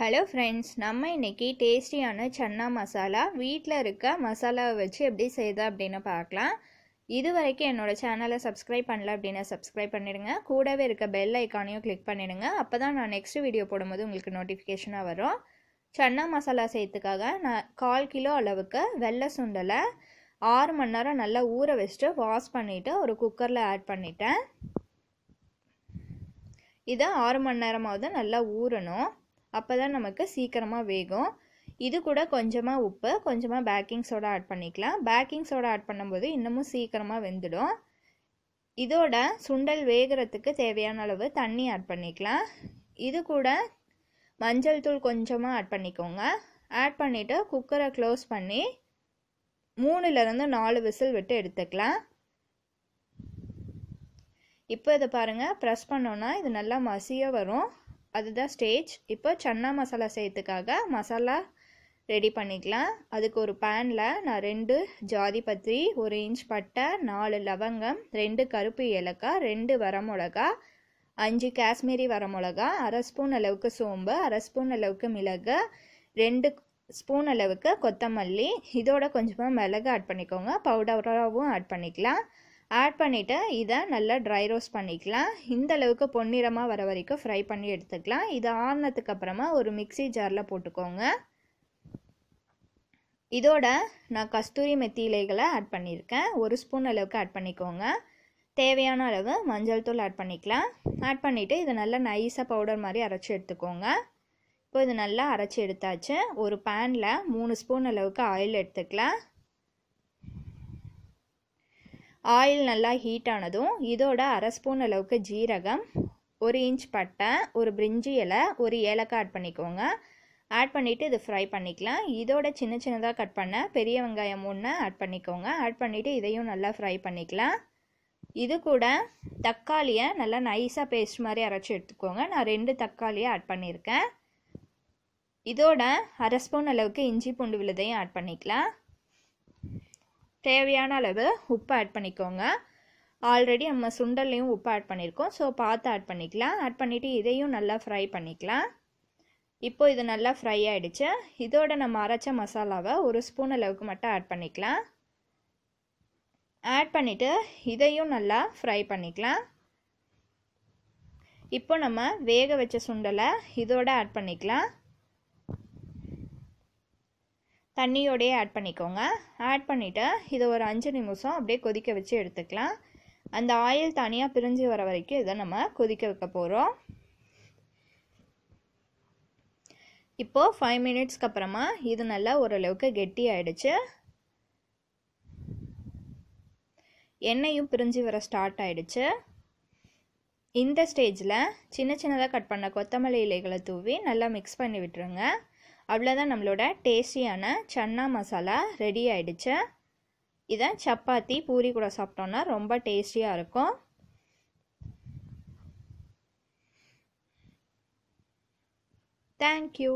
hello friends நம்ம இன்றைக்கி டேஸ்டியான சன்னா மசாலா வீட்டில் இருக்க மசாலாவை வச்சு எப்படி செய்தா அப்படின்னு பார்க்கலாம் இது வரைக்கும் என்னோடய சேனலை சப்ஸ்கிரைப் பண்ணல அப்படின்னா சப்ஸ்கிரைப் பண்ணிடுங்க கூடவே இருக்க பெல் ஐக்கானையும் கிளிக் பண்ணிடுங்க அப்போ தான் நான் நெக்ஸ்ட் வீடியோ போடும்போது உங்களுக்கு நோட்டிஃபிகேஷனாக வரும் சன்னா மசாலா செய்யறதுக்காக நான் கால் கிலோ அளவுக்கு வெள்ளை சுண்டலை ஆறு மணி நேரம் நல்லா ஊற வச்சுட்டு வாஷ் பண்ணிவிட்டு ஒரு குக்கரில் ஆட் பண்ணிட்டேன் இதை ஆறு மணி நேரமாவது நல்லா ஊறணும் அப்போ தான் நமக்கு சீக்கிரமாக வேகும் இது கூட கொஞ்சமாக உப்பு கொஞ்சமாக பேக்கிங் சோடா ஆட் பண்ணிக்கலாம் பேக்கிங் சோடா ஆட் பண்ணும்போது இன்னமும் சீக்கிரமாக வெந்துடும் இதோட சுண்டல் வேகிறதுக்கு தேவையான அளவு தண்ணி ஆட் பண்ணிக்கலாம் இது கூட மஞ்சள் தூள் கொஞ்சமாக ஆட் பண்ணிக்கோங்க ஆட் பண்ணிவிட்டு குக்கரை க்ளோஸ் பண்ணி மூணுலேருந்து நாலு விசில் விட்டு எடுத்துக்கலாம் இப்போ இதை பாருங்கள் ப்ரெஸ் பண்ணோன்னா இது நல்லா மசியாக வரும் அதுதான் ஸ்டேஜ் இப்போ சன்னா மசாலா செய்யறதுக்காக மசாலா ரெடி பண்ணிக்கலாம் அதுக்கு ஒரு பேனில் நான் ரெண்டு ஜாதி பத்திரி ஒரு இன்ச் பட்டை நாலு லவங்கம் ரெண்டு கருப்பு ஏலக்காய் ரெண்டு வரமிளகா அஞ்சு காஷ்மீரி வரமிளகா அரை ஸ்பூன் அளவுக்கு சோம்பு அரை ஸ்பூன் அளவுக்கு மிளகு ரெண்டு ஸ்பூன் அளவுக்கு கொத்தமல்லி இதோட கொஞ்சமாக மிளகு ஆட் பண்ணிக்கோங்க பவுடராகவும் ஆட் பண்ணிக்கலாம் ஆட் பண்ணிவிட்டு இதை நல்லா ட்ரை ரோஸ்ட் பண்ணிக்கலாம் இந்த அளவுக்கு பொன்னிறமாக வர வரைக்கும் ஃப்ரை பண்ணி எடுத்துக்கலாம் இது ஆறினத்துக்கு அப்புறமா ஒரு மிக்சி ஜாரில் போட்டுக்கோங்க இதோட நான் கஸ்தூரி மெத்தி இலைகளை ஆட் பண்ணியிருக்கேன் ஒரு ஸ்பூன் அளவுக்கு ஆட் பண்ணிக்கோங்க தேவையான அளவு மஞ்சள் தூள் ஆட் பண்ணிக்கலாம் ஆட் பண்ணிவிட்டு இதை நல்லா நைஸாக பவுடர் மாதிரி அரைச்சி எடுத்துக்கோங்க இப்போ இது நல்லா அரைச்சி எடுத்தாச்சு ஒரு பேனில் மூணு ஸ்பூன் அளவுக்கு ஆயில் எடுத்துக்கலாம் ஆயில் நல்லா ஹீட் ஆனதும் இதோட அரை ஸ்பூன் அளவுக்கு ஜீரகம் ஒரு இன்ச் பட்டை ஒரு பிரிஞ்சி இலை ஒரு ஏலக்காய் ஆட் பண்ணிக்கோங்க ஆட் பண்ணிவிட்டு இது ஃப்ரை பண்ணிக்கலாம் இதோட சின்ன சின்னதாக கட் பண்ண பெரிய வெங்காயம் ஒன்று ஆட் பண்ணிக்கோங்க ஆட் பண்ணிவிட்டு இதையும் நல்லா ஃப்ரை பண்ணிக்கலாம் இது கூட தக்காளியை நல்லா நைஸாக பேஸ்ட் மாதிரி அரைச்சி எடுத்துக்கோங்க நான் ரெண்டு தக்காளியை ஆட் பண்ணியிருக்கேன் இதோட அரை ஸ்பூன் அளவுக்கு இஞ்சி பூண்டு விழுதையும் ஆட் பண்ணிக்கலாம் தேவையான அளவு உப்பு ஆட் பண்ணிக்கோங்க ஆல்ரெடி நம்ம சுண்டல்லையும் உப்பு ஆட் பண்ணியிருக்கோம் ஸோ பார்த்து ஆட் பண்ணிக்கலாம் ஆட் பண்ணிவிட்டு இதையும் நல்லா ஃப்ரை பண்ணிக்கலாம் இப்போது இது நல்லா ஃப்ரை ஆகிடுச்சு இதோட நம்ம அரைச்ச மசாலாவை ஒரு ஸ்பூன் அளவுக்கு மட்டும் ஆட் பண்ணிக்கலாம் ஆட் பண்ணிவிட்டு இதையும் நல்லா ஃப்ரை பண்ணிக்கலாம் இப்போ நம்ம வேக வச்ச சுண்டலை இதோட ஆட் பண்ணிக்கலாம் தண்ணியோடையே ஆட் பண்ணிக்கோங்க ஆட் பண்ணிவிட்டு இதை ஒரு அஞ்சு நிமிஷம் அப்படியே கொதிக்க வச்சு எடுத்துக்கலாம் அந்த ஆயில் தனியாக பிரிஞ்சு வர வரைக்கும் இதை நம்ம கொதிக்க வைக்க போகிறோம் இப்போது ஃபைவ் மினிட்ஸ்க்கு அப்புறமா இது நல்லா ஓரளவுக்கு கெட்டி ஆயிடுச்சு எண்ணெயும் பிரிஞ்சு வர ஸ்டார்ட் ஆயிடுச்சு இந்த ஸ்டேஜில் சின்ன சின்னதாக கட் பண்ண கொத்தமல்லி இலைகளை தூவி நல்லா மிக்ஸ் பண்ணி விட்டுருங்க அவ்வளோதான் நம்மளோட டேஸ்டியான சன்னா மசாலா ரெடி ஆகிடுச்சு இதை சப்பாத்தி பூரி கூட சாப்பிட்டோன்னா ரொம்ப டேஸ்டியாக இருக்கும் தேங்க்யூ